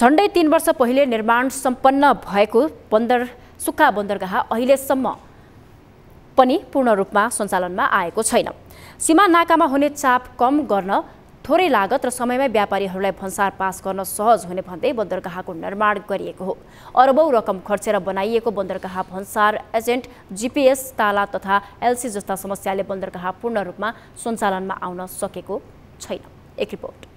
झन्डै तिन वर्ष पहिले निर्माण सम्पन्न भएको बन्दर सुक्खा बन्दरगाह अहिलेसम्म पनि पूर्ण रूपमा सञ्चालनमा आएको छैन सीमा नाकामा हुने चाप कम गर्न थोरै लागत र समयमै व्यापारीहरूलाई भन्सार पास गर्न सहज हुने भन्दै बन्दरगाहको निर्माण गरिएको हो अरबौँ रकम खर्चेर बनाइएको बन्दरगाह भन्सार एजेन्ट जिपिएस ताला तथा एलसी जस्ता समस्याले बन्दरगाह पूर्ण रूपमा सञ्चालनमा आउन सकेको छैन एक रिपोर्ट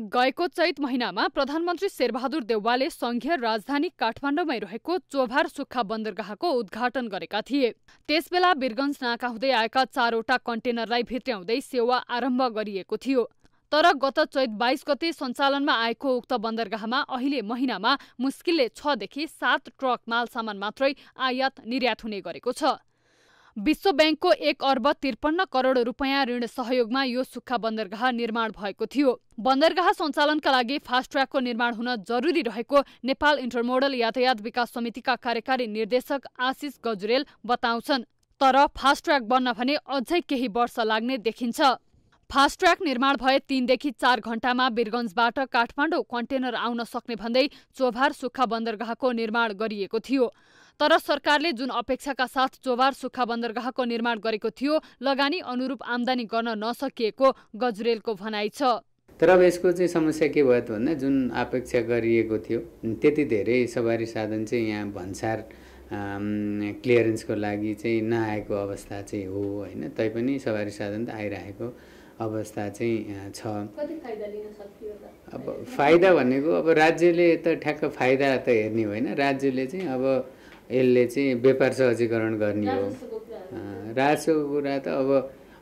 गएको चैत महिनामा प्रधानमन्त्री शेरबहादुर देउवाले सङ्घीय राजधानी काठमाडौँमै रहेको चोभार सुक्खा बन्दरगाहको उद्घाटन गरेका थिए त्यसबेला वीरगञ्ज नाका हुँदै आएका चारवटा कन्टेनरलाई भित्र्याउँदै सेवा आरम्भ गरिएको थियो तर गत चैत बाइस गते सञ्चालनमा आएको उक्त बन्दरगाहमा अहिले महिनामा मुस्किलले छदेखि सात ट्रक मालसामान मात्रै आयात निर्यात हुने गरेको छ विश्व ब्याङ्कको एक अर्ब त्रिपन्न करोड रुपियाँ ऋण सहयोगमा यो सुक्खा बन्दरगाह निर्माण भएको थियो बन्दरगाह सञ्चालनका लागि फास्ट ट्र्याकको निर्माण हुन जरुरी रहेको नेपाल इन्टरमोडल यातायात विकास समितिका कार्यकारी निर्देशक आशिष गजुरेल बताउँछन् तर फास्ट ट्र्याक बन्न भने अझै केही वर्ष लाग्ने देखिन्छ फास्ट ट्र्याक निर्माण भए तीनदेखि चार घण्टामा बिरगन्जबाट काठमाडौँ कन्टेनर आउन सक्ने भन्दै चोभार सुक्खा बन्दरगाहको निर्माण गरिएको थियो तर सरकारले जुन अपेक्षाका साथ चोबार सुक्खा बन्दरगाहको निर्माण गरेको थियो लगानी अनुरूप आमदानी गर्न नसकिएको गजरेलको भनाइ छ तर अब यसको चाहिँ समस्या के भयो त भन्दा जुन अपेक्षा गरिएको थियो त्यति धेरै सवारी साधन चाहिँ यहाँ भन्सार क्लियरेन्सको लागि चाहिँ नआएको अवस्था चाहिँ हो होइन तैपनि सवारी साधन त आइरहेको अवस्था चाहिँ छ अब फाइदा भनेको अब राज्यले त ठ्याक्क फाइदा त हेर्ने होइन राज्यले चाहिँ अब यसले चाहिँ व्यापार सहजीकरण गर्ने हो राजस्वको कुरा त अब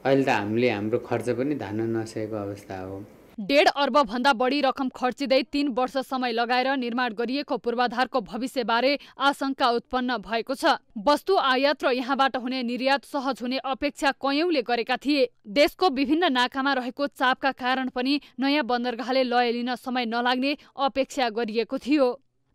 अहिले त हामीले हाम्रो खर्च पनि धान्न नसकेको अवस्था हो डेढ भन्दा बढी रकम खर्चिँदै तीन वर्ष समय लगाएर निर्माण गरिएको पूर्वाधारको भविष्यबारे आशंका उत्पन्न भएको छ वस्तु आयात र यहाँबाट हुने निर्यात सहज हुने अपेक्षा कयौंले गरेका थिए देशको विभिन्न नाकामा रहेको चापका कारण पनि नयाँ बन्दरगाहले लय लिन समय नलाग्ने अपेक्षा गरिएको थियो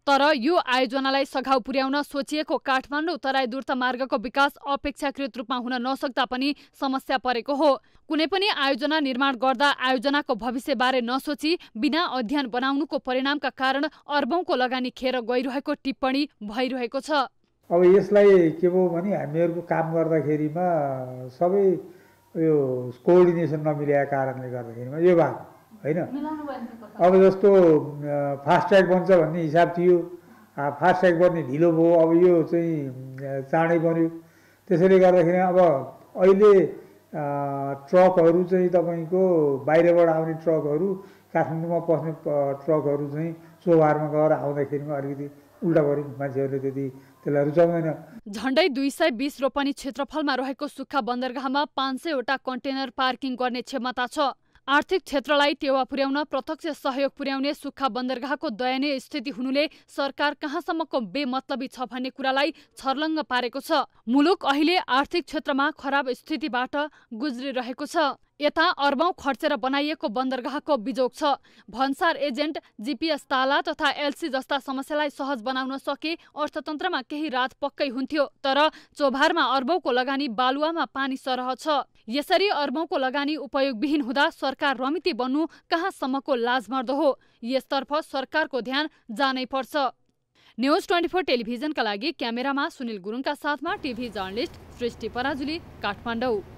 तर यो आयोजनालाई सघाउ पुर्याउन सोचिएको काठमाडौँ तराई दूर्त मार्गको विकास अपेक्षाकृत रूपमा हुन नसक्दा पनि समस्या परेको हो कुनै पनि आयोजना निर्माण गर्दा आयोजनाको भविष्यबारे नसोची बिना अध्ययन बनाउनुको परिणामका कारण अर्बौंको लगानी खेर गइरहेको टिप्पणी भइरहेको छ अब यसलाई के भयो भने हामीहरूको काम गर्दाखेरिमा सबै यो कोअर्डिनेसन नमिलेका कारणले गर्दाखेरिमा यो भाग होइन अब जस्तो फास्ट फास्ट्याग बन्छ भन्ने हिसाब थियो फास्ट फास्ट्याग बन्ने ढिलो भयो अब यो चाहिँ चाँडै बन्यो त्यसैले गर्दाखेरि अब अहिले ट्रकहरू चाहिँ तपाईँको बाहिरबाट आउने ट्रकहरू काठमाडौँमा पस्ने ट्रकहरू चाहिँ चोभारमा गएर आउँदाखेरिमा अलिकति उल्टाभरि मान्छेहरूले त्यति त्यसलाई रुचाउँदैन झन्डै दुई सय बिस रोपनी क्षेत्रफलमा रहेको सुक्खा बन्दरगाहमा पाँच सयवटा कन्टेनर पार्किङ गर्ने क्षमता छ आर्थिक क्षेत्रलाई टेवा पुर्याउन प्रत्यक्ष सहयोग पुर्याउने सुक्खा बन्दरगाहको दयनीय स्थिति हुनुले सरकार कहाँसम्मको बेमतलबी छ भन्ने कुरालाई छर्लङ्ग पारेको छ मुलुक अहिले आर्थिक क्षेत्रमा खराब स्थितिबाट गुज्रिरहेको छ यता अर्बौँ खर्चेर बनाइएको बन्दरगाहको बिजोग छ भन्सार एजेन्ट जिपिएस ताला तथा एलसी जस्ता समस्यालाई सहज बनाउन सके अर्थतन्त्रमा केही रात पक्कै हुन्थ्यो तर चोभारमा अर्बौँको लगानी बालुवामा पानी सरह छ यसरी अर्बौँको लगानी उपयोगविहीन हुँदा सरकार रमिती बन्नु कहाँसम्मको लाजमर्दो हो यसतर्फ सरकारको ध्यान जानै पर्छ न्युज ट्वेन्टी फोर टेलिभिजनका लागि क्यामेरामा सुनिल गुरुङका साथमा टिभी जर्नलिस्ट सृष्टि पराजुली काठमाडौँ